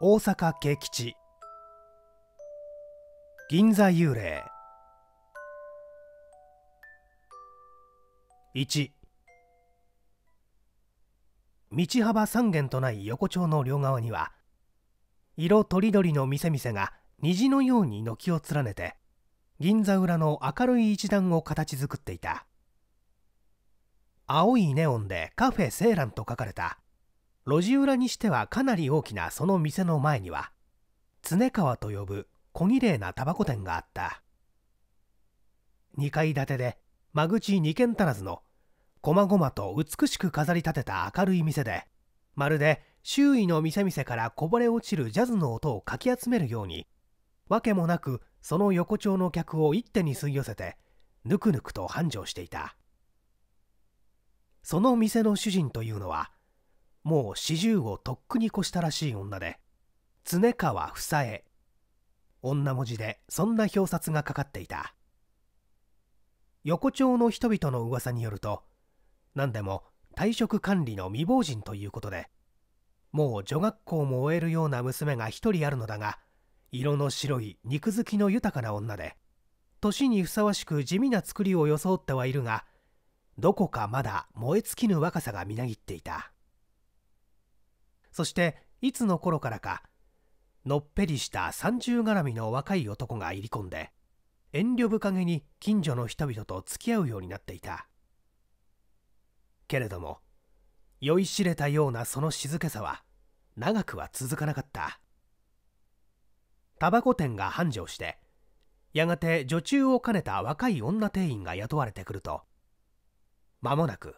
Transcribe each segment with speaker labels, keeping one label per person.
Speaker 1: 大阪慶吉銀座幽霊1道幅3軒とない横丁の両側には色とりどりの店々が虹のように軒を連ねて銀座裏の明るい一段を形作っていた青いネオンでカフェセーランと書かれた路地裏にしてはかなり大きなその店の前には常川と呼ぶ小綺麗なタバコ店があった2階建てで間口2軒足らずのこまごまと美しく飾り立てた明るい店でまるで周囲の店々からこぼれ落ちるジャズの音をかき集めるようにわけもなくその横丁の客を一手に吸い寄せてぬくぬくと繁盛していたその店の主人というのはもう四十をとっくに越したらしい女で常川房江女文字でそんな表札がかかっていた横丁の人々の噂によると何でも退職管理の未亡人ということでもう女学校も終えるような娘が一人あるのだが色の白い肉付きの豊かな女で年にふさわしく地味な作りを装ってはいるがどこかまだ燃え尽きぬ若さがみなぎっていたそしていつの頃からかのっぺりした三重絡みの若い男が入り込んで遠慮深げに近所の人々と付き合うようになっていたけれども酔いしれたようなその静けさは長くは続かなかったタバコ店が繁盛してやがて女中を兼ねた若い女店員が雇われてくると間もなく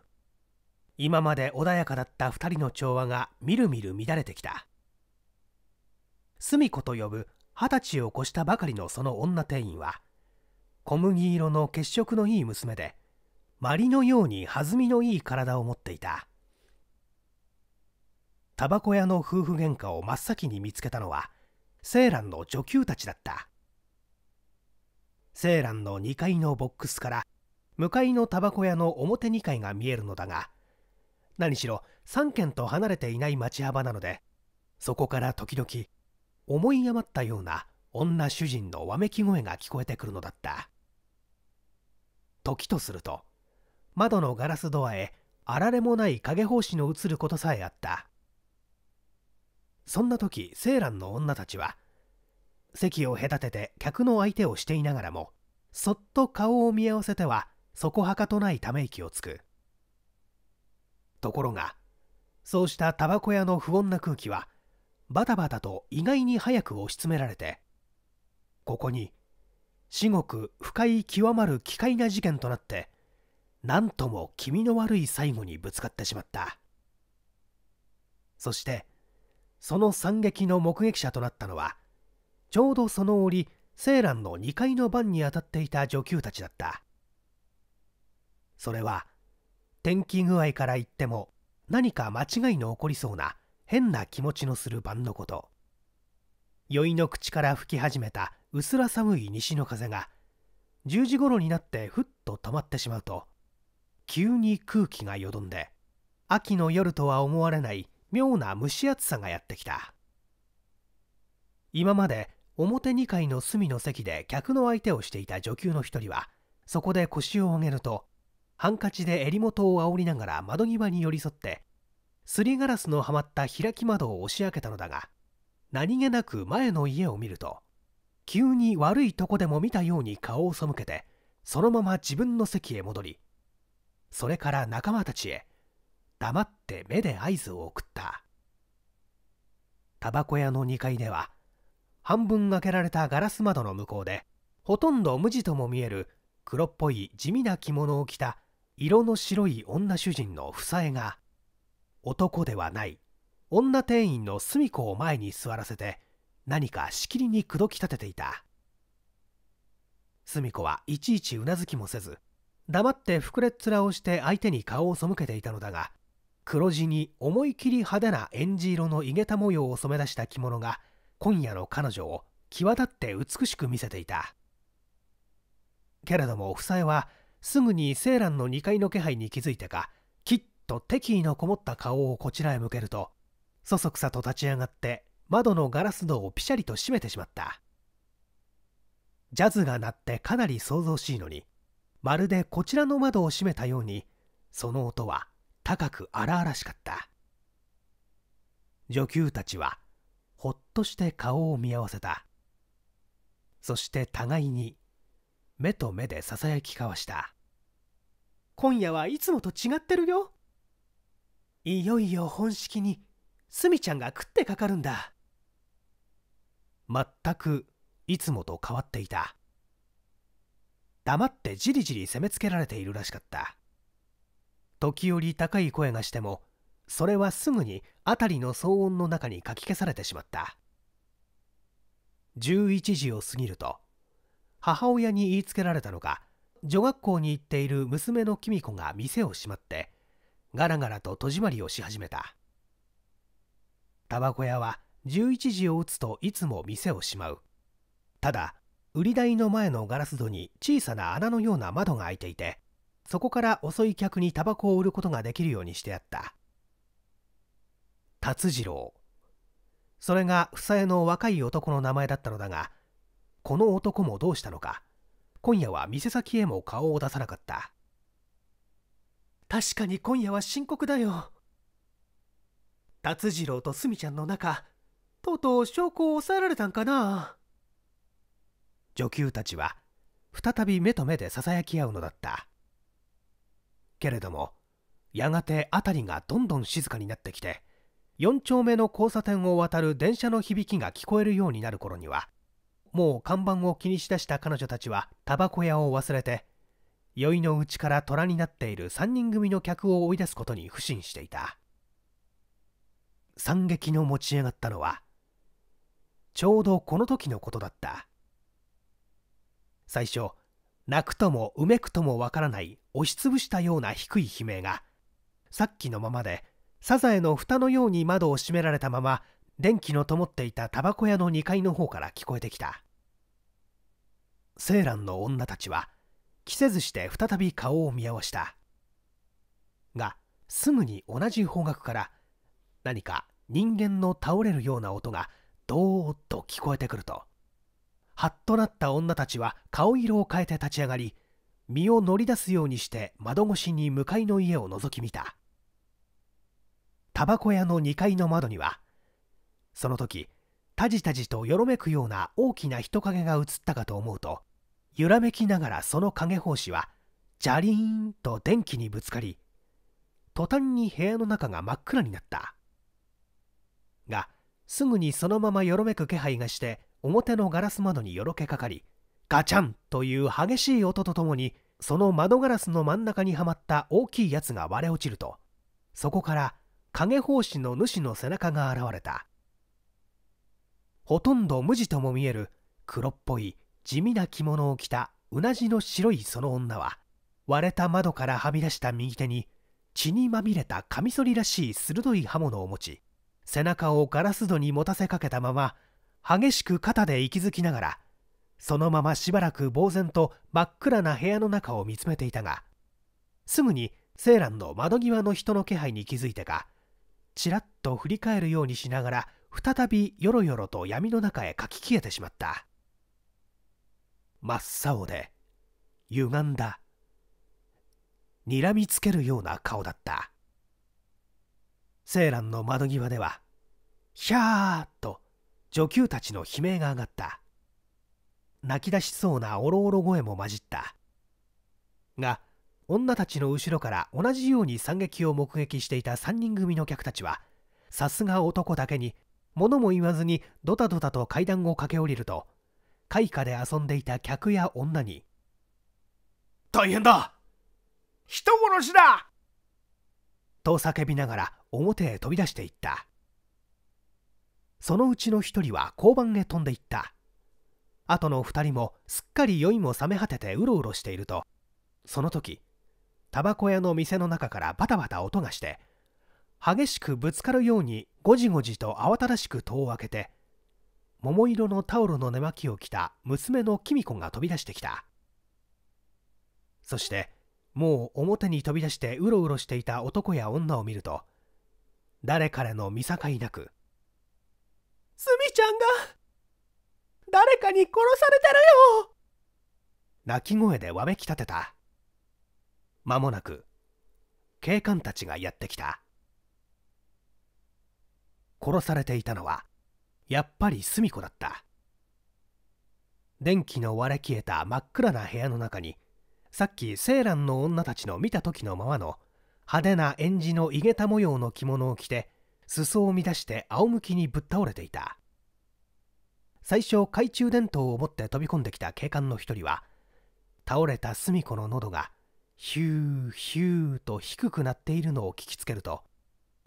Speaker 1: 今まで穏やかだった2人の調和がみるみる乱れてきた澄子と呼ぶ二十歳を越したばかりのその女店員は小麦色の血色のいい娘でまりのように弾みのいい体を持っていたタバコ屋の夫婦喧嘩を真っ先に見つけたのはランの女給たちだったラ蘭の2階のボックスから向かいのタバコ屋の表2階が見えるのだが何しろ3軒と離れていない町幅なのでそこから時々思い余ったような女主人のわめき声が聞こえてくるのだった時とすると窓のガラスドアへあられもない影法師の映ることさえあったそんな時セーランの女たちは席を隔てて客の相手をしていながらもそっと顔を見合わせてはそこはかとないため息をつくところがそうしたタバコ屋の不穏な空気はバタバタと意外に早く押し詰められてここに至極深い極まる奇怪な事件となって何とも気味の悪い最後にぶつかってしまったそしてその惨劇の目撃者となったのはちょうどその折ラ蘭の2階の番に当たっていた女給たちだったそれは天気具合から言っても何か間違いの起こりそうな変な気持ちのする晩のこと宵の口から吹き始めた薄ら寒い西の風が10時頃になってふっと止まってしまうと急に空気がよどんで秋の夜とは思われない妙な蒸し暑さがやってきた今まで表2階の隅の席で客の相手をしていた女給の一人はそこで腰を上げるとハンカチで襟元を煽りながら窓際に寄り添ってすりガラスのはまった開き窓を押し開けたのだが何気なく前の家を見ると急に悪いとこでも見たように顔を背けてそのまま自分の席へ戻りそれから仲間たちへ黙って目で合図を送ったタバコ屋の2階では半分開けられたガラス窓の向こうでほとんど無地とも見える黒っぽい地味な着物を着た色の白い女主人の房江が男ではない女店員の澄子を前に座らせて何かしきりに口説き立てていた澄子はいちいちうなずきもせず黙って膨れっ面をして相手に顔を背けていたのだが黒地に思い切り派手なえんじ色のいげた模様を染め出した着物が今夜の彼女を際立って美しく見せていたけれども房江はすぐにセーランの2階の気配に気づいてかきっと敵意のこもった顔をこちらへ向けるとそそくさと立ち上がって窓のガラス戸をピシャリと閉めてしまったジャズが鳴ってかなり騒々しいのにまるでこちらの窓を閉めたようにその音は高く荒々しかった女給たちはほっとして顔を見合わせたそして互いに目と目でささやき交わした今夜はいつもと違ってるよいよいよ本式にスミちゃんが食ってかかるんだ全くいつもと変わっていた黙ってじりじり攻めつけられているらしかった時折高い声がしてもそれはすぐに辺りの騒音の中にかき消されてしまった11時を過ぎると母親に言いつけられたのか女学校に行っている娘の公子が店を閉まってガラガラと戸締まりをし始めたタバコ屋は11時を打つといつも店をしまうただ売り台の前のガラス戸に小さな穴のような窓が開いていてそこから遅い客にタバコを売ることができるようにしてあった達次郎それが房江の若い男の名前だったのだがこの男もどうしたのか今夜は店先へも顔を出さなかった確かに今夜は深刻だよ達次郎とすみちゃんの中とうとう証拠を抑えられたんかな女給たちは再び目と目でささやき合うのだったけれどもやがて辺りがどんどん静かになってきて4丁目の交差点を渡る電車の響きが聞こえるようになる頃にはもう看板を気にしだした彼女たちはタバコ屋を忘れて酔いのうちから虎になっている3人組の客を追い出すことに不審していた惨劇の持ち上がったのはちょうどこの時のことだった最初泣くともうめくともわからない押しつぶしたような低い悲鳴がさっきのままでサザエの蓋のように窓を閉められたまま電気の灯っていたタバコ屋の2階の方から聞こえてきたセーランの女たちは着せずして再び顔を見合わしたがすぐに同じ方角から何か人間の倒れるような音がどーっと聞こえてくるとはっとなった女たちは顔色を変えて立ち上がり身を乗り出すようにして窓越しに向かいの家を覗き見たタバコ屋の2階の窓にはその時たじたじとよろめくような大きな人影が映ったかと思うと揺らめきながらその影奉仕はジャリーンと電気にぶつかり途端に部屋の中が真っ暗になったがすぐにそのままよろめく気配がして表のガラス窓によろけかかりガチャンという激しい音とともにその窓ガラスの真ん中にはまった大きいやつが割れ落ちるとそこから影奉仕の主の背中が現れたほとんど無地とも見える黒っぽい地味な着物を着たうなじの白いその女は割れた窓からはみ出した右手に血にまみれたカミソリらしい鋭い刃物を持ち背中をガラス戸に持たせかけたまま激しく肩で息づきながらそのまましばらく呆然と真っ暗な部屋の中を見つめていたがすぐにセーランの窓際の人の気配に気づいてかちらっと振り返るようにしながら再びよろよろと闇の中へかき消えてしまった真っ青で歪んだにらみつけるような顔だったラ蘭の窓際ではひゃーっと女給たちの悲鳴が上がった泣き出しそうなおろおろ声も混じったが女たちの後ろから同じように惨劇を目撃していた3人組の客たちはさすが男だけに物も言わずにドタドタと階段を駆け下りると開花で遊んでいた客や女に「大変だ人殺しだ!」と叫びながら表へ飛び出していったそのうちの一人は交番へ飛んでいった後の二人もすっかり酔いも冷め果ててうろうろしているとその時タバコ屋の店の中からバタバタ音がして激しくぶつかるようにごじごじと慌ただしく戸を開けて桃色のタオルの寝巻きを着た娘のキミ子が飛び出してきたそしてもう表に飛び出してうろうろしていた男や女を見ると誰彼の見境なく「すみちゃんが誰かに殺されてるよ!」泣き声でわめき立てた間もなく警官たちがやってきた。殺されていたのはやっぱりスミ子だった電気の割れ消えた真っ暗な部屋の中にさっきセーランの女たちの見た時のままの派手な演じのいげた模様の着物を着て裾を乱して仰向きにぶっ倒れていた最初懐中電灯を持って飛び込んできた警官の一人は倒れたスミ子の喉がヒューヒューと低くなっているのを聞きつけると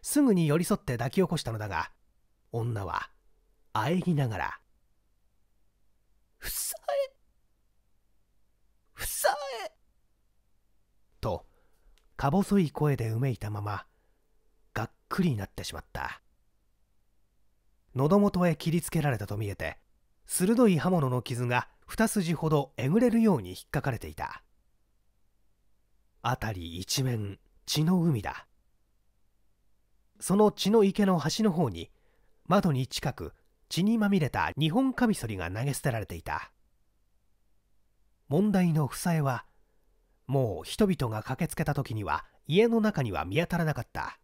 Speaker 1: すぐに寄り添って抱き起こしたのだが女は喘ぎながら「ふさえふさえ」とか細い声でうめいたままがっくりになってしまった喉元へ切りつけられたと見えて鋭い刃物の傷が二筋ほどえぐれるように引っかかれていた辺り一面血の海だその血の池の端の方に窓に近く血にまみれた日本カミソリが投げ捨てられていた問題の負債はもう人々が駆けつけた時には家の中には見当たらなかった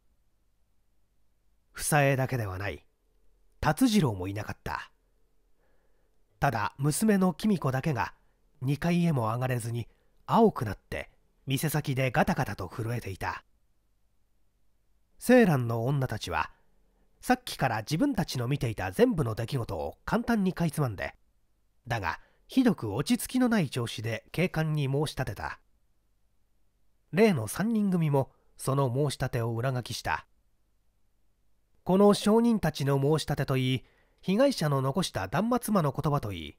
Speaker 1: 負債だけではない達次郎もいなかったただ娘の公子だけが2階へも上がれずに青くなって店先でガタガタと震えていたセーランの女たちはさっきから自分たちの見ていた全部の出来事を簡単にかいつまんでだがひどく落ち着きのない調子で警官に申し立てた例の3人組もその申し立てを裏書きしたこの証人たちの申し立てといい被害者の残した断末魔の言葉といい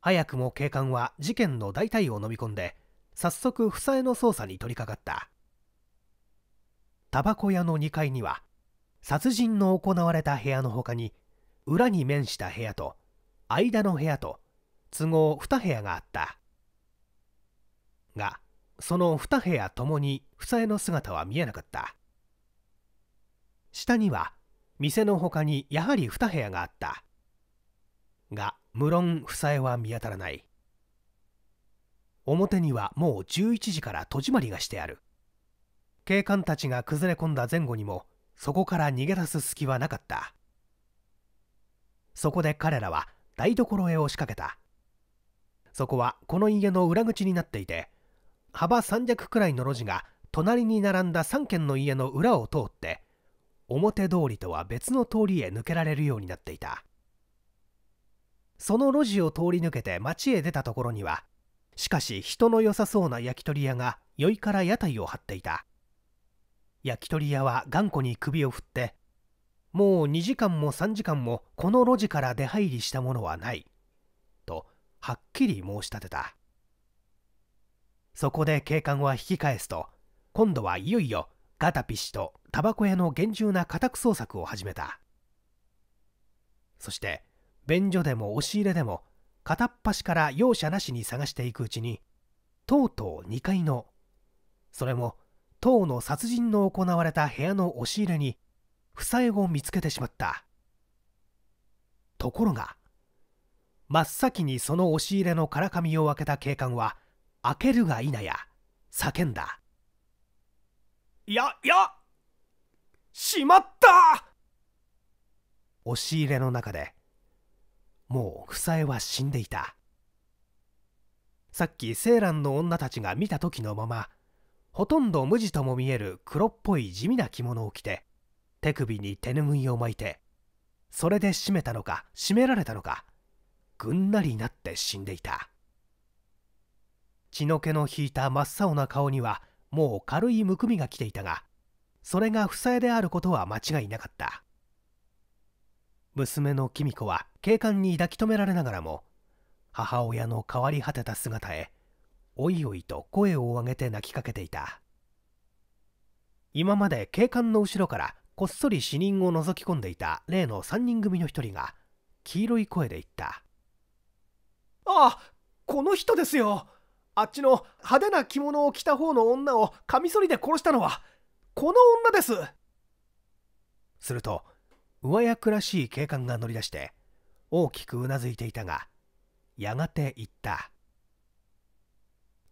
Speaker 1: 早くも警官は事件の大体を飲み込んで早速房江の捜査に取り掛かったタバコ屋の2階には殺人の行われた部屋のほかに裏に面した部屋と間の部屋と都合2部屋があったがその2部屋ともに房江の姿は見えなかった下には店のほかにやはり2部屋があったが無論房江は見当たらない表にはもう11時から戸締まりがしてある警官たちが崩れ込んだ前後にもそこから逃げ出す隙はなかったそこで彼らは台所へ押しかけたそこはこの家の裏口になっていて幅3尺くらいの路地が隣に並んだ3軒の家の裏を通って表通りとは別の通りへ抜けられるようになっていたその路地を通り抜けて町へ出たところにはしかし人の良さそうな焼き鳥屋が酔いから屋台を張っていた焼き鳥屋は頑固に首を振ってもう2時間も3時間もこの路地から出入りしたものはないとはっきり申し立てたそこで警官は引き返すと今度はいよいよガタピ氏とタバコ屋の厳重な家宅捜索を始めたそして便所でも押し入れでも片っ端から容赦なしに探していくうちにとうとう2階のそれも党の殺人の行われた部屋の押し入れに夫妻を見つけてしまったところが真っ先にその押し入れのからかみを開けた警官は開けるが否や叫んだ「ややしまった!」押し入れの中でもう夫妻は死んでいたさっきセーランの女たちが見た時のままほとんど無地とも見える黒っぽい地味な着物を着て手首に手ぬぐいを巻いてそれで締めたのか締められたのかぐんなりなって死んでいた血の気の引いた真っ青な顔にはもう軽いむくみが来ていたがそれが負債であることは間違いなかった娘の公子は警官に抱き留められながらも母親の変わり果てた姿へおいおいと声を上げて泣きかけていた今まで警官の後ろからこっそり死人を覗き込んでいた例の3人組の1人が黄色い声で言ったああこの人ですよあっちの派手な着物を着た方の女をカミソリで殺したのはこの女ですすると上役らしい警官が乗り出して大きくうなずいていたがやがて言った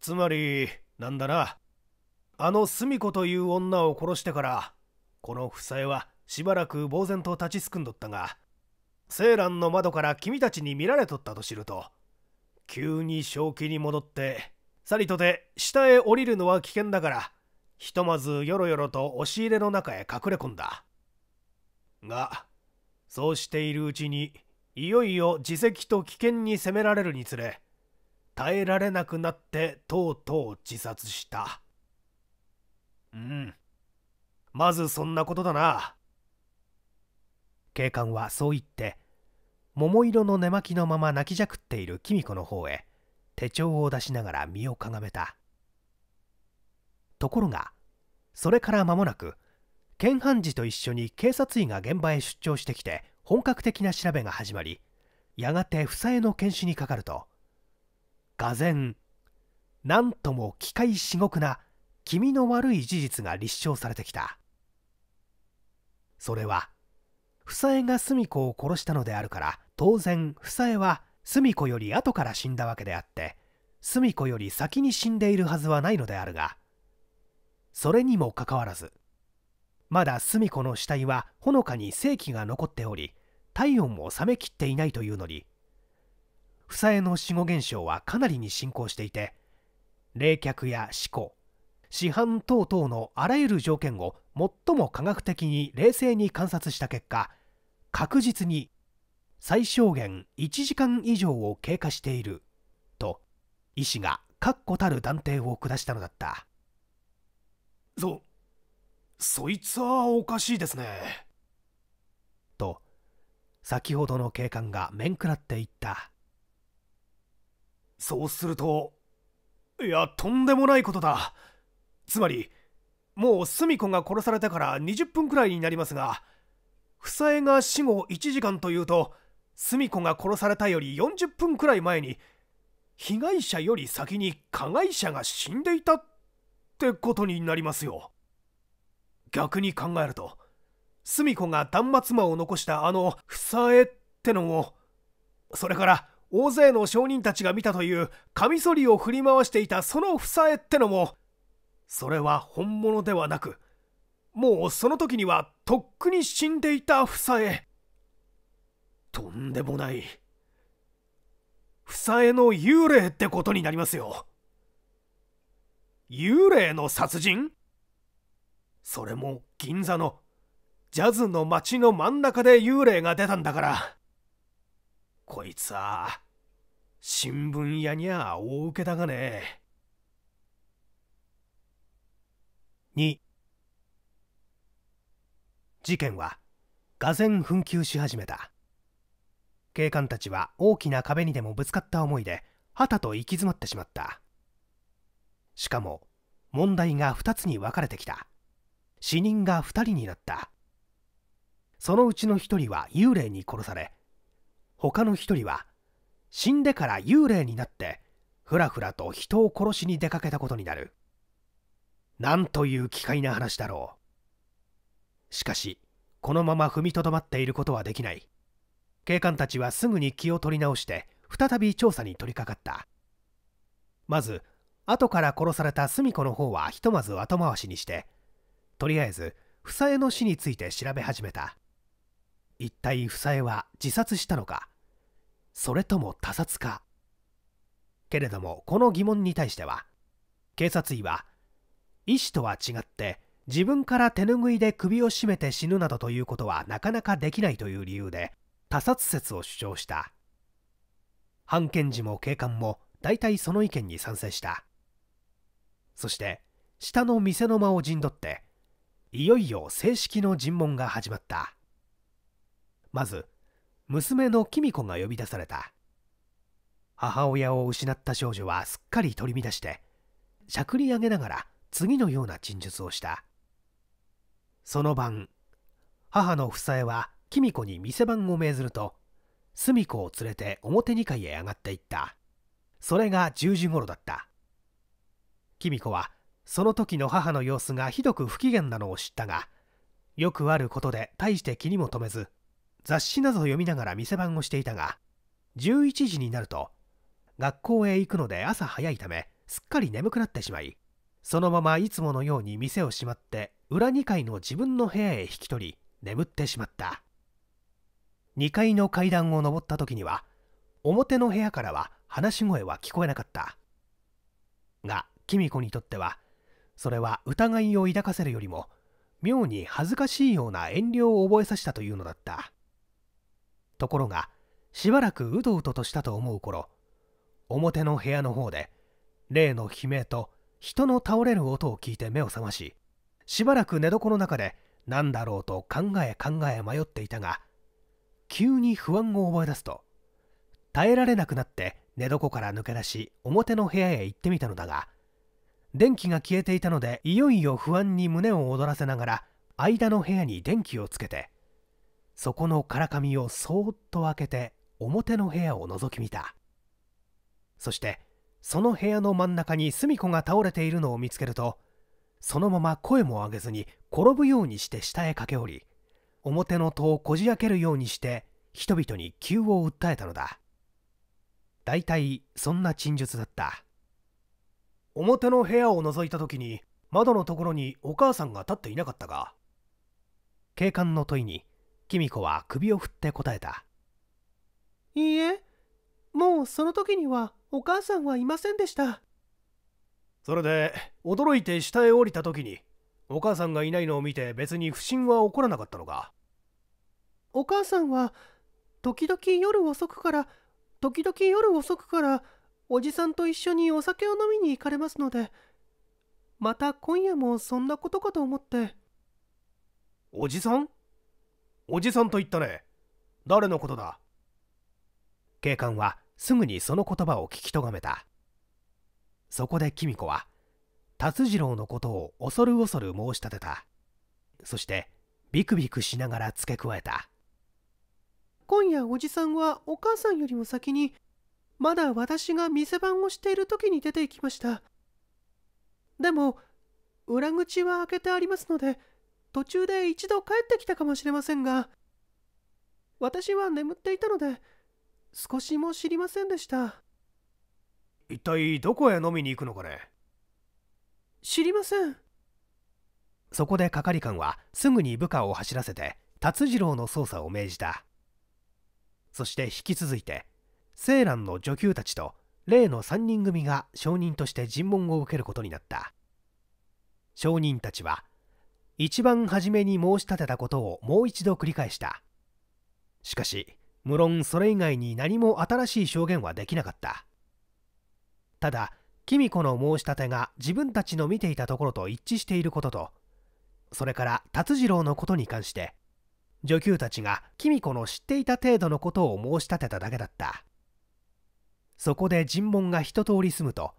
Speaker 1: つまりなんだなあの澄子という女を殺してからこの房妻はしばらく呆然と立ちすくんどったがラ蘭の窓から君たちに見られとったと知ると急に正気に戻ってさりとて下へ降りるのは危険だからひとまずよろよろと押し入れの中へ隠れ込んだがそうしているうちにいよいよ自責と危険に責められるにつれ耐えられなくなってとうとう自殺したうんまずそんなことだな警官はそう言って桃色の寝巻きのまま泣きじゃくっている公子の方へ手帳を出しながら身をかがめたところがそれから間もなく検判事と一緒に警察医が現場へ出張してきて本格的な調べが始まりやがて房江の検視にかかるとが然何とも機械至極な気味の悪い事実が立証されてきたそれは房江が澄子を殺したのであるから当然房江は澄子より後から死んだわけであって澄子より先に死んでいるはずはないのであるがそれにもかかわらずまだ澄子の死体はほのかに生気が残っており体温も冷めきっていないというのに房債の死後現象はかなりに進行していて冷却や死後市販等々のあらゆる条件を最も科学的に冷静に観察した結果確実に最小限1時間以上を経過していると医師が確固たる断定を下したのだったそそいつはおかしいですねと先ほどの警官が面食らっていったそうするといやとんでもないことだつまりもう澄子が殺されてから20分くらいになりますが房江が死後1時間というと澄子が殺されたより40分くらい前に被害者より先に加害者が死んでいたってことになりますよ逆に考えると澄子が断末魔を残したあの房江ってのをそれから大勢の商人たちが見たというカミソリを振り回していたその房絵ってのもそれは本物ではなくもうその時にはとっくに死んでいた房絵とんでもない房絵の幽霊ってことになりますよ幽霊の殺人それも銀座のジャズの街の真ん中で幽霊が出たんだからこいつは、新聞屋にゃ大受けだがね。2事件は、俄然紛糾し始めた。警官たちは大きな壁にでもぶつかった思いで、はたと行き詰まってしまった。しかも、問題が2つに分かれてきた。死人が2人になった。そのうちの1人は幽霊に殺され、他の一人は死んでから幽霊になってふらふらと人を殺しに出かけたことになるなんという奇怪な話だろうしかしこのまま踏みとどまっていることはできない警官たちはすぐに気を取り直して再び調査に取り掛かったまず後から殺された澄子の方はひとまず後回しにしてとりあえず房江の死について調べ始めた一体房江は自殺したのかそれとも他殺かけれどもこの疑問に対しては警察医は医師とは違って自分から手拭いで首を絞めて死ぬなどということはなかなかできないという理由で他殺説を主張した判検事も警官も大体その意見に賛成したそして下の店の間を陣取っていよいよ正式の尋問が始まったまず娘のキミ子が呼び出された母親を失った少女はすっかり取り乱してしゃくり上げながら次のような陳述をしたその晩母の房江はキミ子に店番を命ずると澄子を連れて表2階へ上がっていったそれが10時頃だったキミ子はその時の母の様子がひどく不機嫌なのを知ったがよくあることで大して気にも留めず雑誌などを読みながら店番をしていたが11時になると学校へ行くので朝早いためすっかり眠くなってしまいそのままいつものように店を閉まって裏2階の自分の部屋へ引き取り眠ってしまった2階の階段を上った時には表の部屋からは話し声は聞こえなかったがキミ子にとってはそれは疑いを抱かせるよりも妙に恥ずかしいような遠慮を覚えさせたというのだったところがしばらくうとうととしたと思う頃表の部屋の方で例の悲鳴と人の倒れる音を聞いて目を覚まししばらく寝床の中で何だろうと考え考え迷っていたが急に不安を覚え出すと耐えられなくなって寝床から抜け出し表の部屋へ行ってみたのだが電気が消えていたのでいよいよ不安に胸を躍らせながら間の部屋に電気をつけてそこのからかみをそーっと開けて表の部屋を覗き見たそしてその部屋の真ん中に澄子が倒れているのを見つけるとそのまま声も上げずに転ぶようにして下へ駆け下り表の戸をこじ開けるようにして人々に急を訴えたのだ大体そんな陳述だった表の部屋を覗いた時に窓のところにお母さんが立っていなかったが警官の問いにキミコは首を振って答えたいいえもうその時にはお母さんはいませんでしたそれで驚いて下へ降りた時にお母さんがいないのを見て別に不審は起こらなかったのかお母さんは時々夜遅くから時々夜遅くからおじさんと一緒にお酒を飲みに行かれますのでまた今夜もそんなことかと思っておじさんおじさんと言ったね誰のことだ警官はすぐにその言葉を聞きとがめたそこで公子は達次郎のことを恐る恐る申し立てたそしてビクビクしながら付け加えた今夜おじさんはお母さんよりも先にまだ私が店番をしている時に出て行きましたでも裏口は開けてありますので途中で一度帰ってきたかもしれませんが私は眠っていたので少しも知りませんでした一体どこへ飲みに行くのかね知りませんそこで係官はすぐに部下を走らせて達次郎の捜査を命じたそして引き続いて青蘭の女給たちと例の3人組が証人として尋問を受けることになった証人たちは一番初めに申し立てたことをもう一度繰り返したしかし無論それ以外に何も新しい証言はできなかったただ貴美子の申し立てが自分たちの見ていたところと一致していることとそれから達次郎のことに関して女給たちが貴美子の知っていた程度のことを申し立てただけだったそこで尋問が一通り済むと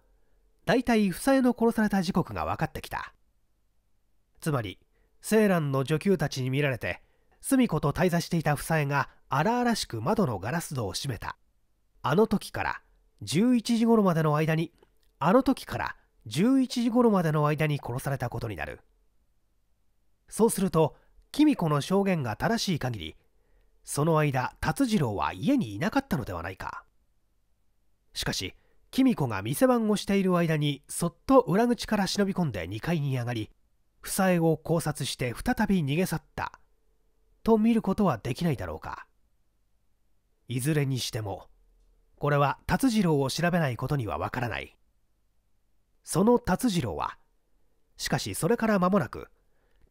Speaker 1: 大体房江の殺された時刻が分かってきたつまりセーランの女給たちに見られて澄子と滞在していた房妻が荒々しく窓のガラス戸を閉めたあの時から11時頃までの間にあの時から11時頃までの間に殺されたことになるそうするとキミ子の証言が正しい限りその間達次郎は家にいなかったのではないかしかしキミ子が店番をしている間にそっと裏口から忍び込んで2階に上がり負債を考察して再び逃げ去ったと見ることはできないだろうかいずれにしてもこれは達次郎を調べないことにはわからないその達次郎はしかしそれから間もなく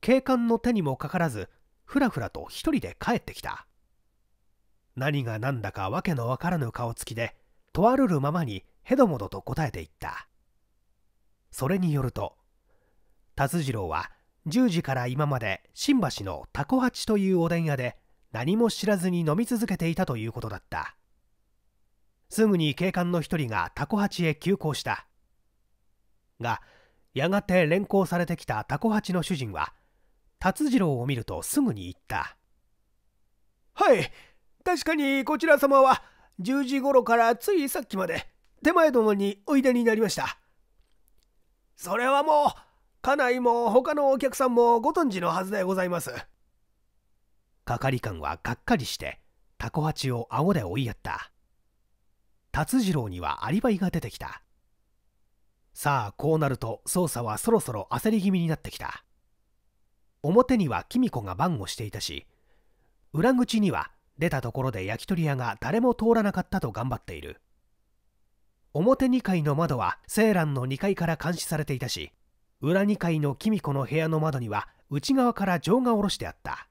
Speaker 1: 警官の手にもかからずふらふらと一人で帰ってきた何が何だか訳のわからぬ顔つきでとあるるままにへどもどと答えていったそれによると達次郎は10時から今まで新橋のタコチというおでん屋で何も知らずに飲み続けていたということだったすぐに警官の一人がタコチへ急行したがやがて連行されてきたタコハチの主人は達次郎を見るとすぐに言ったはい確かにこちら様は10時頃からついさっきまで手前どもにおいでになりましたそれはもう家内も他のお客さんもご存知のはずでございます係官はがっかりしてタコチを顎で追いやった達次郎にはアリバイが出てきたさあこうなると捜査はそろそろ焦り気味になってきた表には公子が番をしていたし裏口には出たところで焼き鳥屋が誰も通らなかったと頑張っている表2階の窓はセーランの2階から監視されていたし裏2階の公子の部屋の窓には内側から錠が下ろしてあった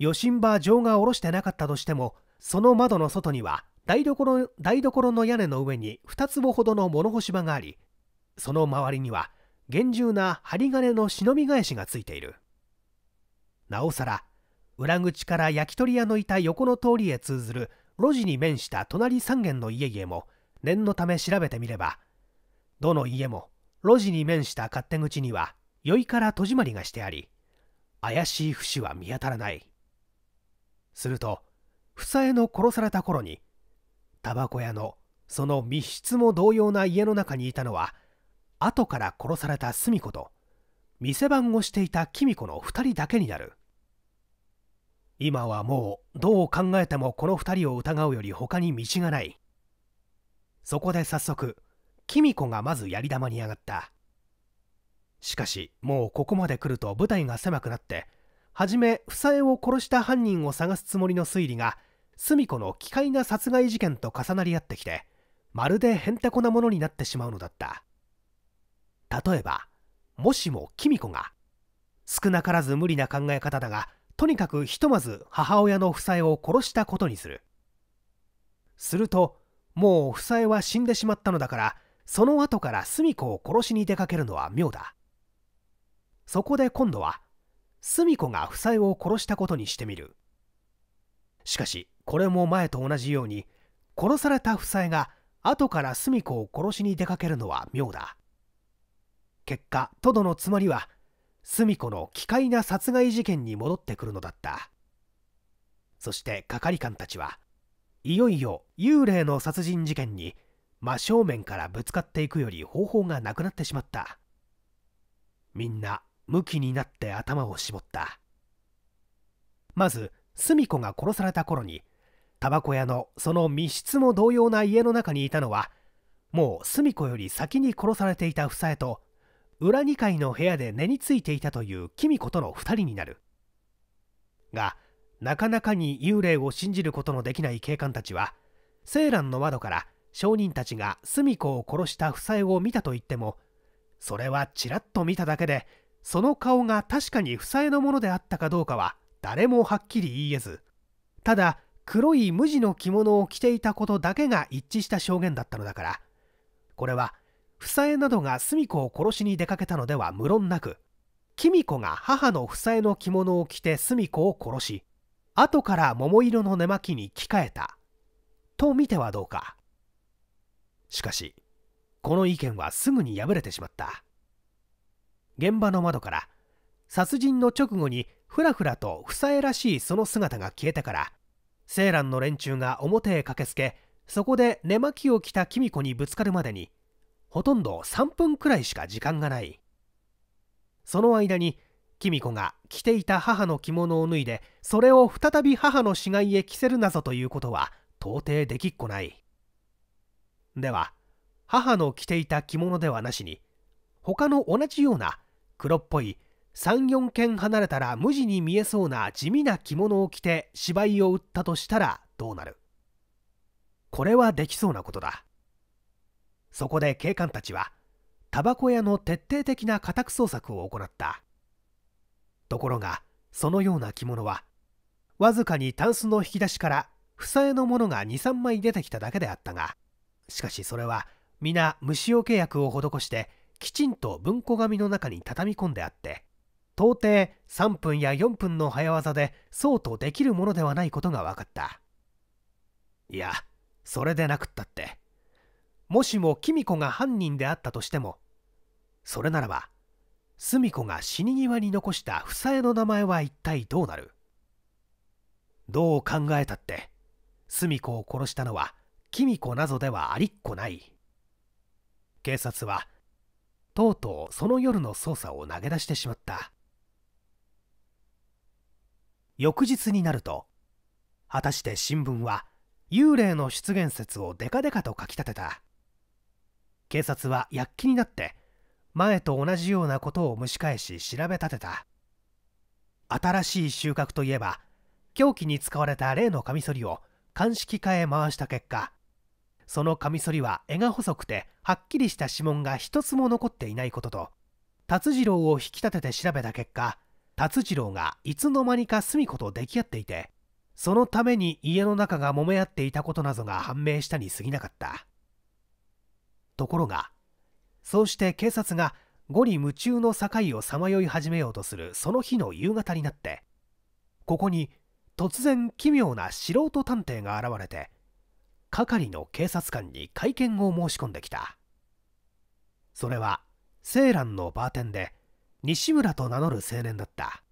Speaker 1: 余震場錠が下ろしてなかったとしてもその窓の外には台所台所の屋根の上に2坪ほどの物干し場がありその周りには厳重な針金の忍び返しがついているなおさら裏口から焼き鳥屋のいた横の通りへ通ずる路地に面した隣3軒の家々も念のため調べてみればどの家も路地に面した勝手口には酔いから戸締まりがしてあり怪しい節は見当たらないすると房江の殺された頃にタバコ屋のその密室も同様な家の中にいたのは後から殺された澄子と店番をしていた公子の2人だけになる今はもうどう考えてもこの2人を疑うより他に道がないそこで早速キミコがまずやり玉に上がったしかしもうここまで来ると舞台が狭くなって初め房枝を殺した犯人を探すつもりの推理が澄子の奇怪な殺害事件と重なり合ってきてまるでへんてこなものになってしまうのだった例えばもしもキミコが少なからず無理な考え方だがとにかくひとまず母親の房枝を殺したことにするするともう房枝は死んでしまったのだからその後から澄子を殺しに出かけるのは妙だそこで今度は澄子が夫妻を殺したことにしてみるしかしこれも前と同じように殺された夫妻が後から澄子を殺しに出かけるのは妙だ結果トドのつまりは澄子の奇怪な殺害事件に戻ってくるのだったそして係官たちはいよいよ幽霊の殺人事件に真正面からぶつかっていくより方法がなくなってしまったみんな向きになって頭を絞ったまず澄子が殺された頃にタバコ屋のその密室も同様な家の中にいたのはもう澄子より先に殺されていた房江と裏2階の部屋で寝についていたという公子との2人になるがなかなかに幽霊を信じることのできない警官たちはラ蘭の窓から商人たちが住子を殺した房江を見たと言ってもそれはちらっと見ただけでその顔が確かに房江のものであったかどうかは誰もはっきり言えずただ黒い無地の着物を着ていたことだけが一致した証言だったのだからこれは房江などが澄子を殺しに出かけたのでは無論なく公子が母の房江の着物を着て澄子を殺し後から桃色の寝巻きに着替えたと見てはどうか。しかしこの意見はすぐに破れてしまった現場の窓から殺人の直後にふらふらと房妻らしいその姿が消えてからセーランの連中が表へ駆けつけそこで寝巻きを着たキミ子にぶつかるまでにほとんど3分くらいしか時間がないその間にキミ子が着ていた母の着物を脱いでそれを再び母の死骸へ着せるなぞということは到底できっこないでは母の着ていた着物ではなしに他の同じような黒っぽい34軒離れたら無地に見えそうな地味な着物を着て芝居を打ったとしたらどうなるこれはできそうなことだそこで警官たちはタバコ屋の徹底的な家宅捜索を行ったところがそのような着物はわずかにタンスの引き出しから房絵のものが23枚出てきただけであったがしかしそれは皆虫除け薬を施してきちんと文庫紙の中に畳み込んであって到底3分や4分の早業でそうとできるものではないことが分かったいやそれでなくったってもしもキミ子が犯人であったとしてもそれならばスミコが死に際に残した房江の名前は一体どうなるどう考えたってスミを殺したのはキミコなどではありっこない警察はとうとうその夜の捜査を投げ出してしまった翌日になると果たして新聞は幽霊の出現説をデカデカと書き立てた警察は躍起になって前と同じようなことを蒸し返し調べ立てた新しい収穫といえば凶器に使われた例のカミソリを鑑識課へ回した結果そのカミソリは柄が細くてはっきりした指紋が一つも残っていないことと達次郎を引き立てて調べた結果達次郎がいつの間にか住子と出来合っていてそのために家の中が揉め合っていたことなどが判明したに過ぎなかったところがそうして警察が五里夢中の境をさまよい始めようとするその日の夕方になってここに突然奇妙な素人探偵が現れて係の警察官に会見を申し込んできたそれはセーランのバーテンで西村と名乗る青年だった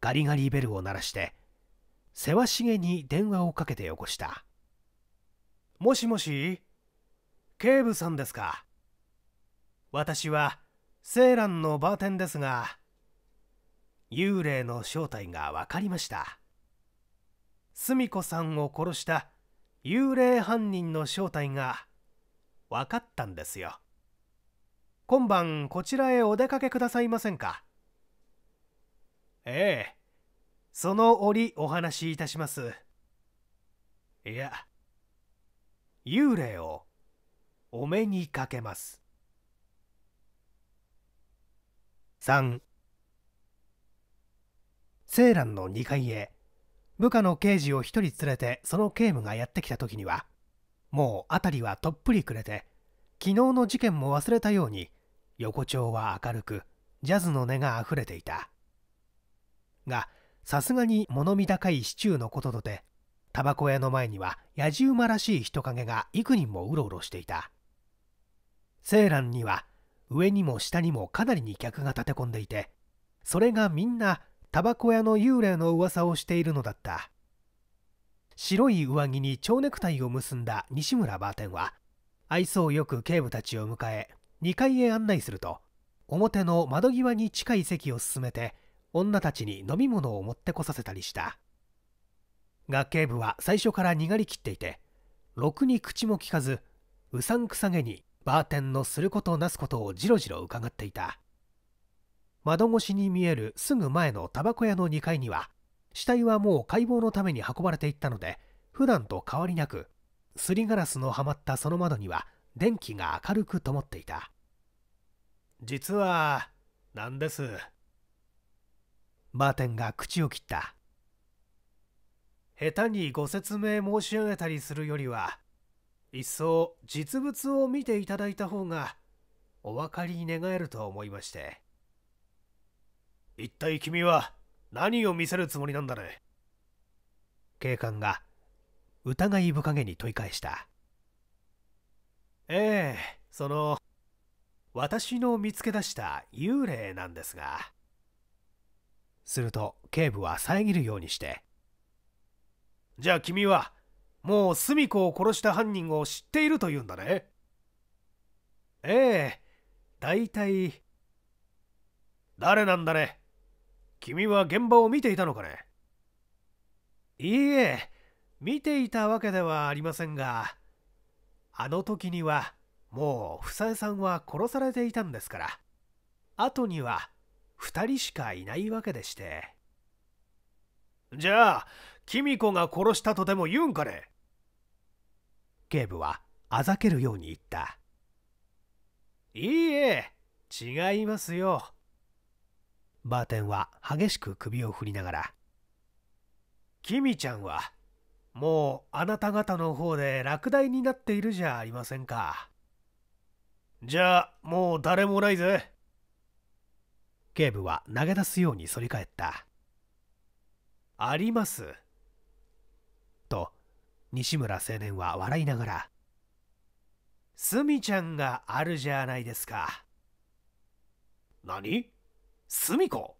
Speaker 1: ガリガリベルを鳴らしてせわしげに電話をかけてよこしたもしもし警部さんですか私はセーランのバーテンですが幽霊の正体が分かりました。すみこさんを殺した幽霊犯人の正体が分かったんですよ今晩こちらへお出かけくださいませんかええその折お話しいたしますいや幽霊をお目にかけます3青ーの2階へ部下の刑事を一人連れてその警務がやってきた時にはもう辺りはとっぷり暮れて昨日の事件も忘れたように横丁は明るくジャズの音があふれていたがさすがに物見高いシチューのこととてタバコ屋の前にはやじ馬らしい人影が幾人もうろうろしていたセーランには上にも下にもかなりに客が立て込んでいてそれがみんなタバコ屋の幽霊の噂をしているのだった白い上着に蝶ネクタイを結んだ西村バーテンは愛想よく警部たちを迎え2階へ案内すると表の窓際に近い席を進めて女たちに飲み物を持ってこさせたりしたが警部は最初からがりきっていてろくに口もきかずうさんくさげにバーテンのすることなすことをじろじろ伺っていた窓越しに見えるすぐ前のタバコ屋の2階には死体はもう解剖のために運ばれていったので普段と変わりなくすりガラスのはまったその窓には電気が明るく灯っていた実は何ですバーテンが口を切った下手にご説明申し上げたりするよりは一層実物を見ていただいた方がお分かり願えると思いまして一体君は何を見せるつもりなんだね警官が疑い深げに問い返したええその私の見つけ出した幽霊なんですがすると警部は遮るようにしてじゃあ君はもうスミ子を殺した犯人を知っているというんだねええ大体誰なんだね君は現場を見ていたのかねいいえ、見ていたわけではありませんが、あの時にはもう房江さんは殺されていたんですから、後には2人しかいないわけでして。じゃあ、キミコが殺したとでも言うんかね警部はあざけるように言った。いいえ、違いますよ。バーテンは激しく首を振りながら「キミちゃんはもうあなた方の方で落第になっているじゃありませんか」じゃあもう誰もないぜ警部は投げ出すように反り返ったありますと西村青年は笑いながら「すみちゃんがあるじゃないですか」何すみこ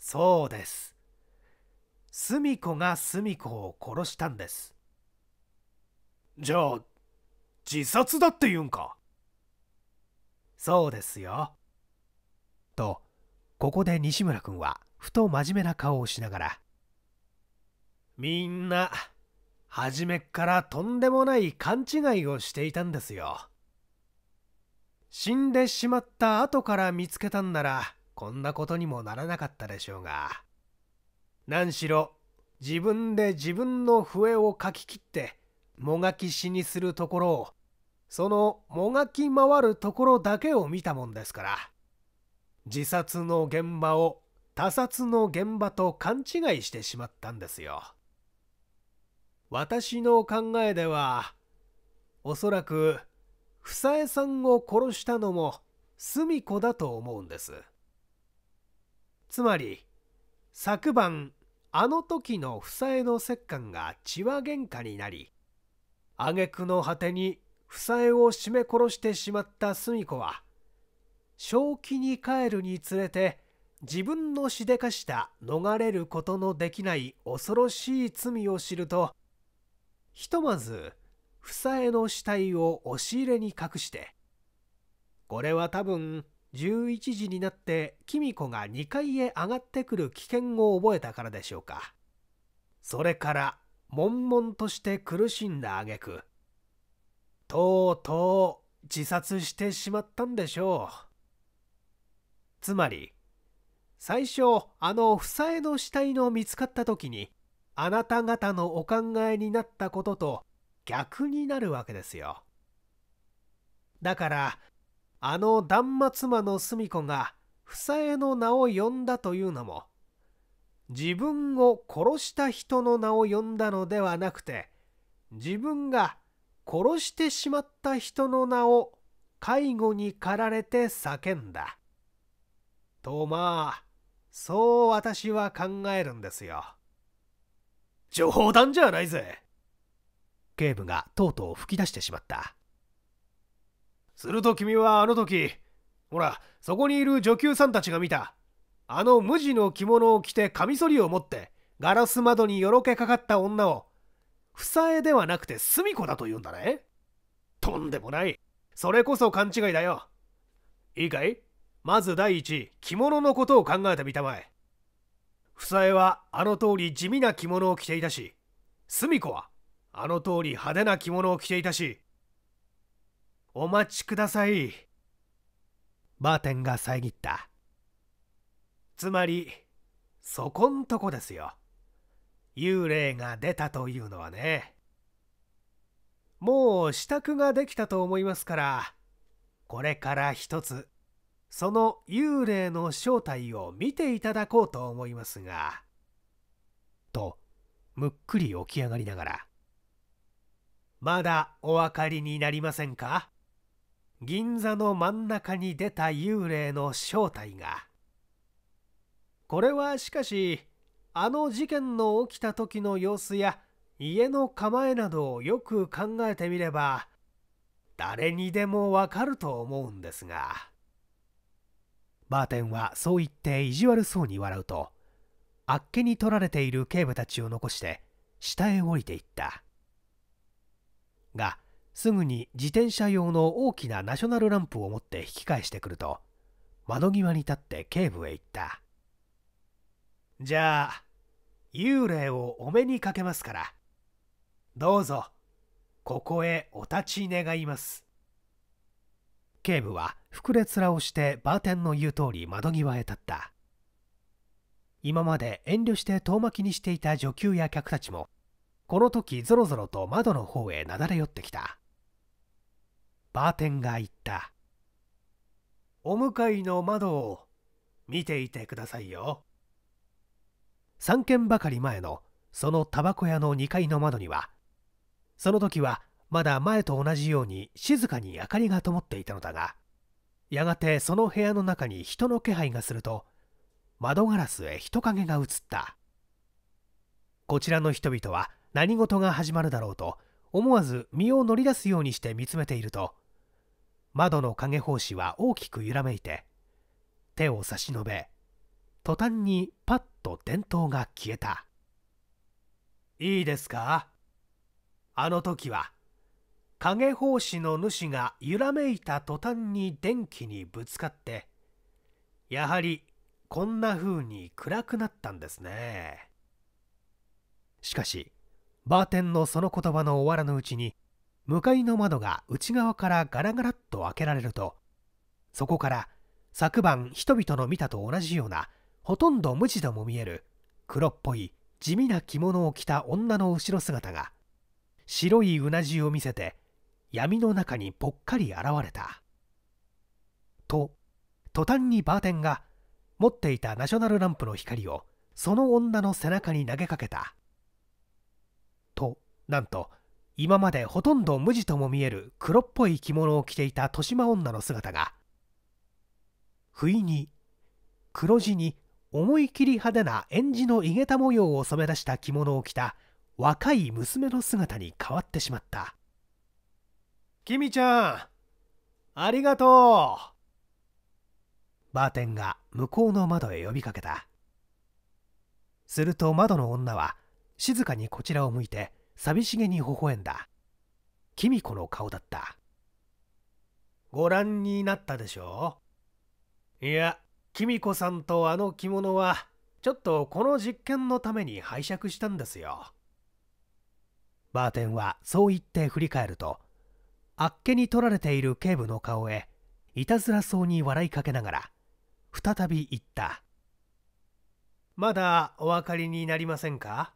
Speaker 1: そうですすみこがすみこを殺したんですじゃあ自殺だって言うんかそうですよとここで西村君はふと真面目な顔をしながらみんな初めっからとんでもない勘違いをしていたんですよ。死んでしまった後から見つけたんならこんなことにもならなかったでしょうが何しろ自分で自分の笛をかき切ってもがき死にするところをそのもがき回るところだけを見たもんですから自殺の現場を他殺の現場と勘違いしてしまったんですよ私の考えではおそらく房江さんを殺したのも澄子だと思うんですつまり昨晩あの時の房江の折檻が血は喧嘩になり挙句の果てに房江を絞め殺してしまった澄子は正気に帰るにつれて自分のしでかした逃れることのできない恐ろしい罪を知るとひとまず房江の死体を押し入れに隠して、これは多分11時になってキミ子が2階へ上がってくる危険を覚えたからでしょうか。それから悶々として苦しんだ挙句、とうとう自殺してしまったんでしょう。つまり、最初あの房江の死体の見つかった時にあなた方のお考えになったことと逆になるわけですよ。だからあの断末魔の隅子が房江の名を呼んだというのも自分を殺した人の名を呼んだのではなくて自分が殺してしまった人の名を介護に駆られて叫んだ。とまあそう私は考えるんですよ。冗談じゃないぜ。警部がとうとう吹き出してしまったすると君はあの時ほらそこにいる女給さんたちが見たあの無地の着物を着てカミソリを持ってガラス窓によろけかかった女を房江ではなくてすみ子だと言うんだねとんでもないそれこそ勘違いだよいいかいまず第一着物のことを考えてみたまえ房江はあの通り地味な着物を着ていたしすみ子はあの通り派手な着物を着ていたしお待ちくださいバーテンが遮ったつまりそこんとこですよ幽霊が出たというのはねもう支度ができたと思いますからこれから一つその幽霊の正体を見ていただこうと思いますがとむっくり起き上がりながらまだお分かりになりませんか銀座の真ん中に出た幽霊の正体がこれはしかしあの事件の起きた時の様子や家の構えなどをよく考えてみれば誰にでもわかると思うんですがバーテンはそう言って意地悪そうに笑うとあっけに取られている警部たちを残して下へ降りていったがすぐに自転車用の大きなナショナルランプを持って引き返してくると窓際に立って警部へ行ったじゃあ幽霊をお目にかけますからどうぞここへお立ち願います警部は膨れ面をしてバーテンの言う通り窓際へ立った今まで遠慮して遠巻きにしていた女給や客たちもこの時ぞろぞろと窓の方へなだれ寄ってきたバーテンが言ったお向かいの窓を見ていてくださいよ3軒ばかり前のそのタバコ屋の2階の窓にはその時はまだ前と同じように静かに明かりが灯っていたのだがやがてその部屋の中に人の気配がすると窓ガラスへ人影が映ったこちらの人々は何事が始まるだろうと思わず身を乗り出すようにして見つめていると窓の影法師は大きく揺らめいて手を差し伸べ途端にパッと電灯が消えたいいですかあの時は影法師の主が揺らめいた途端に電気にぶつかってやはりこんな風に暗くなったんですねしかしバーテンのその言葉の終わらぬうちに向かいの窓が内側からガラガラっと開けられるとそこから昨晩人々の見たと同じようなほとんど無地でも見える黒っぽい地味な着物を着た女の後ろ姿が白いうなじを見せて闇の中にぽっかり現れた。と途端にバーテンが持っていたナショナルランプの光をその女の背中に投げかけた。となんと今までほとんど無地とも見える黒っぽい着物を着ていた豊島女の姿が不意に黒地に思い切り派手な演じのいげた模様を染め出した着物を着た若い娘の姿に変わってしまった君ちゃんありがとうバーテンが向こうの窓へ呼びかけたすると窓の女は静かにこちらを向いて寂しげに微笑んだキミコの顔だったご覧になったでしょういやキミコさんとあの着物はちょっとこの実験のために拝借したんですよバーテンはそう言って振り返るとあっけに取られている警部の顔へいたずらそうに笑いかけながら再び言ったまだお分かりになりませんか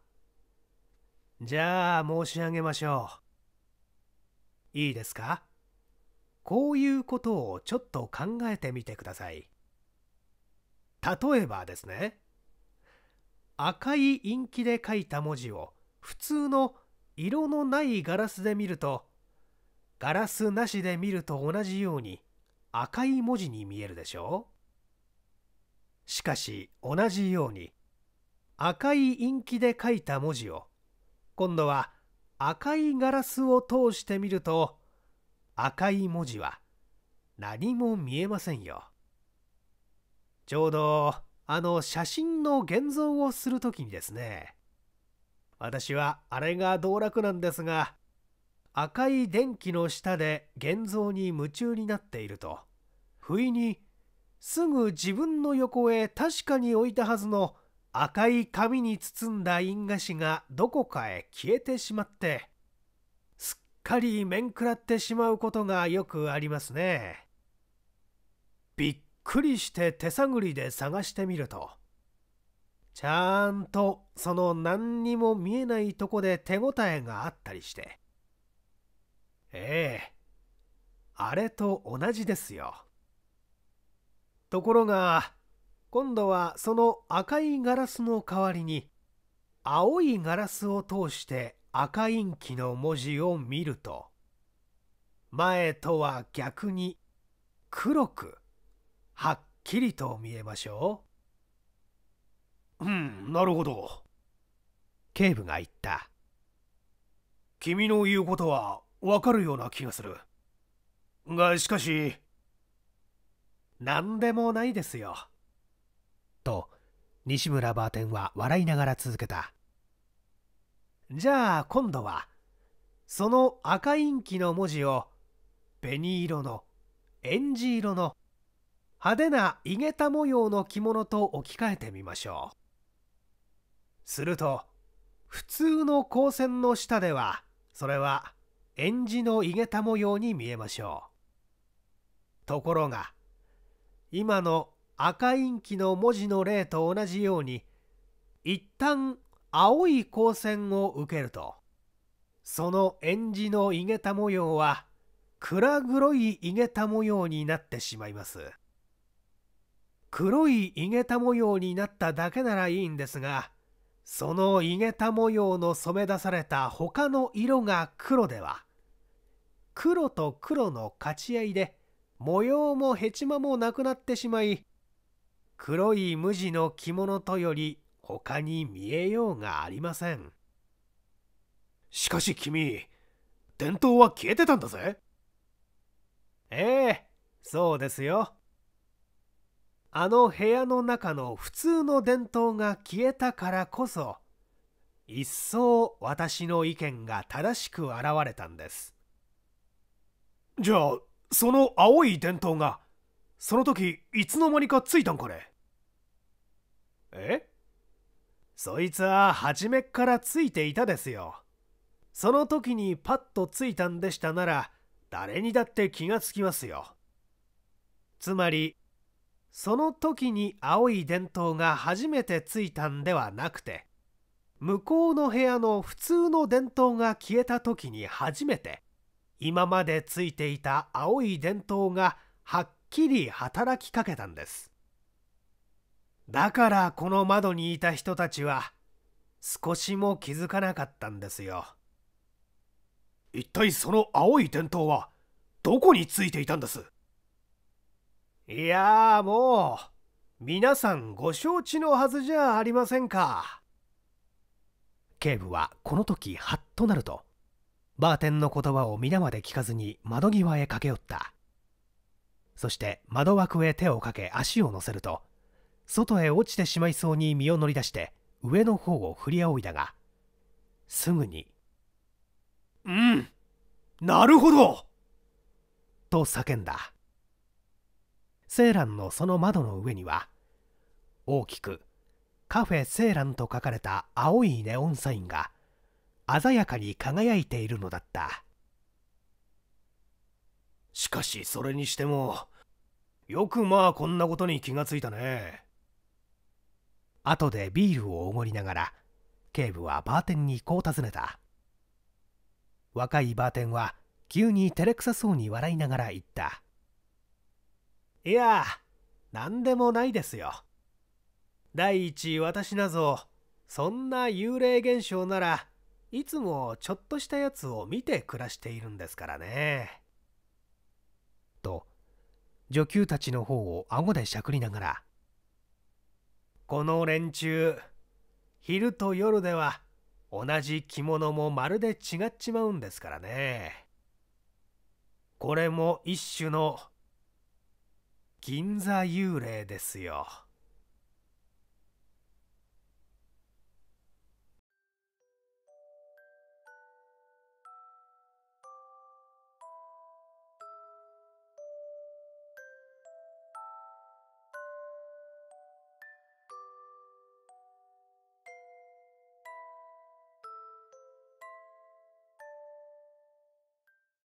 Speaker 1: じゃあ申し上げましょう。いいですかこういうことをちょっと考えてみてください。例えばですね、赤いインキで書いた文字を普通の色のないガラスで見ると、ガラスなしで見ると同じように赤い文字に見えるでしょうしかし同じように赤いインキで書いた文字を今度は赤いガラスを通してみると赤い文字は何も見えませんよ。ちょうどあの写真の現像をする時にですね私はあれが道楽なんですが赤い電気の下で現像に夢中になっていると不意にすぐ自分の横へ確かに置いたはずの赤い紙に包んだ印果紙がどこかへ消えてしまってすっかり面食らってしまうことがよくありますねびっくりして手探りで探してみるとちゃんとその何にも見えないとこで手応えがあったりしてええあれと同じですよところが今度はその赤いガラスの代わりに青いガラスを通して赤インキの文字を見ると前とは逆に黒くはっきりと見えましょううんなるほど警部が言った君の言うことはわかるような気がするがしかし何でもないですよと西村バーテンは笑いながら続けたじゃあ今度はその赤インキの文字を紅色のえんじ色の派手な井桁模様の着物と置き換えてみましょうすると普通の光線の下ではそれは円字の井桁模様に見えましょうところが今の赤インキの文字の例と同じように一旦青い光線を受けるとその円字のいげた模様は暗黒いいげた模様になってしまいます黒いいげた模様になっただけならいいんですがそのいげた模様の染め出された他の色が黒では黒と黒の勝ち合いで模様もヘチマもなくなってしまい黒い無地の着物とより他に見えようがありませんしかし君伝統は消えてたんだぜええそうですよあの部屋の中の普通の伝統が消えたからこそ一層私の意見が正しく現れたんですじゃあその青い伝統がその時いつの間にかついたんかねえそいつは初めっからついていたですよ。その時にパッとついたんでしたなら、誰にだって気がつきますよ。つまり、その時に青い電灯が初めてついたんではなくて、向こうの部屋の普通の電灯が消えた時に初めて、今までついていた青い電灯がはっきり働きかけたんです。だからこの窓にいた人たちは少しも気づかなかったんですよ一体その青い点灯はどこについていたんですいやもう皆さんご承知のはずじゃありませんか警部はこの時ハッとなるとバーテンの言葉を皆まで聞かずに窓際へ駆け寄ったそして窓枠へ手をかけ足を乗せると外へ落ちてしまいそうに身を乗り出して上の方を振り仰いだがすぐに「うんなるほど!」と叫んだセーランのその窓の上には大きく「カフェセーラン」と書かれた青いネオンサインが鮮やかに輝いているのだったしかしそれにしてもよくまあこんなことに気がついたね。後でビールをおごりながら警部はバーテンにこう尋ねた若いバーテンは急に照れくさそうに笑いながら言ったいや何でもないですよ第一私なぞそんな幽霊現象ならいつもちょっとしたやつを見て暮らしているんですからね。と女給たちの方を顎でしゃくりながらこの連中昼と夜では同じ着物もまるで違っちまうんですからねこれも一種の銀座幽霊ですよ。